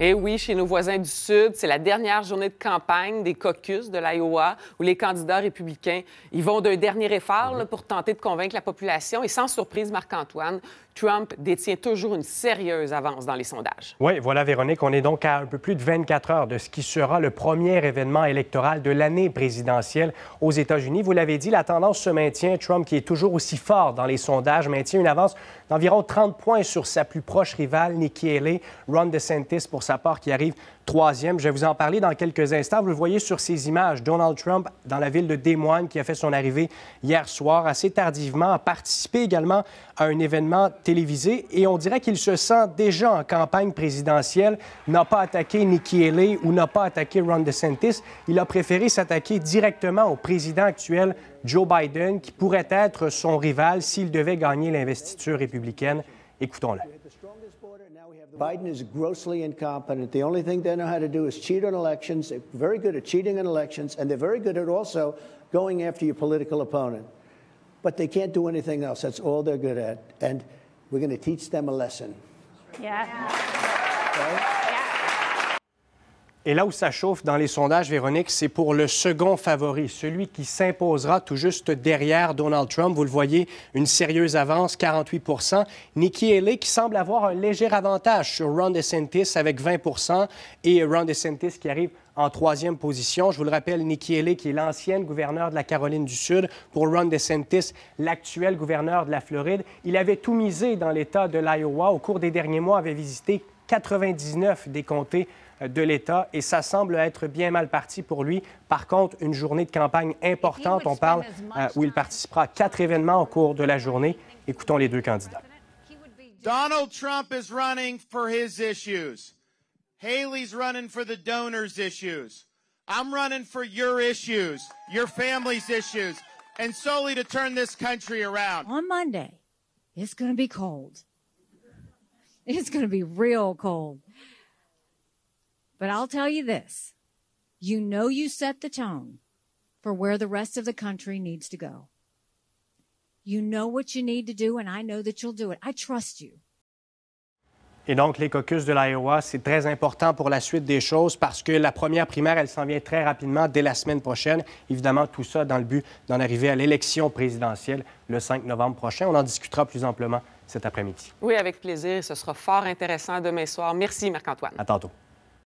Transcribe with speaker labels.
Speaker 1: Et eh oui, chez nos voisins du Sud, c'est la dernière journée de campagne des caucus de l'Iowa où les candidats républicains y vont d'un dernier effort pour tenter de convaincre la population. Et sans surprise, Marc-Antoine, Trump détient toujours une sérieuse avance dans les sondages. Oui, voilà, Véronique, on est donc à un peu plus de 24 heures de ce qui sera le premier événement électoral de l'année présidentielle aux États-Unis. Vous l'avez dit, la tendance se maintient. Trump, qui est toujours aussi fort dans les sondages, maintient une avance d'environ 30 points sur sa plus proche rivale, Nikki Haley, Ron DeSantis pour sa part, qui arrive troisième. Je vais vous en parler dans quelques instants. Vous le voyez sur ces images, Donald Trump dans la ville de Des Moines, qui a fait son arrivée hier soir assez tardivement, a participé également à un événement télévisé et on dirait qu'il se sent déjà en campagne présidentielle, n'a pas attaqué Nikki Haley ou n'a pas attaqué Ron DeSantis. Il a préféré s'attaquer directement au président actuel, Joe Biden, qui pourrait être son rival s'il devait gagner l'investiture républicaine Écoutons-le.
Speaker 2: Biden is grossly incompetent. The only thing they know how to do is cheat on elections. They're very good at cheating on elections, and they're very good at also going after your political opponent. But they can't do anything else. That's all they're good at. And we're going to teach them a lesson.
Speaker 1: Yeah. yeah. Et là où ça chauffe dans les sondages, Véronique, c'est pour le second favori, celui qui s'imposera tout juste derrière Donald Trump. Vous le voyez, une sérieuse avance, 48 Nikki Haley qui semble avoir un léger avantage sur Ron DeSantis avec 20 et Ron DeSantis qui arrive en troisième position. Je vous le rappelle, Nikki Haley, qui est l'ancienne gouverneure de la Caroline du Sud, pour Ron DeSantis, l'actuel gouverneur de la Floride. Il avait tout misé dans l'État de l'Iowa. Au cours des derniers mois, avait visité 99 des comtés euh, de l'État et ça semble être bien mal parti pour lui. Par contre, une journée de campagne importante, on parle euh, où il participera à quatre événements au cours de la journée. Écoutons les deux candidats.
Speaker 2: Donald Trump is running for his issues. Haley's running for the donors issues. I'm running for your issues, your family's issues, and solely to turn this country around. On Monday, it's going to be cold. It's going to be Et
Speaker 1: donc, les caucus de l'Iowa, c'est très important pour la suite des choses parce que la première primaire, elle s'en vient très rapidement dès la semaine prochaine. Évidemment, tout ça dans le but d'en arriver à l'élection présidentielle le 5 novembre prochain. On en discutera plus amplement cet après-midi. Oui, avec plaisir. Ce sera fort intéressant demain soir. Merci, Marc-Antoine. À tantôt.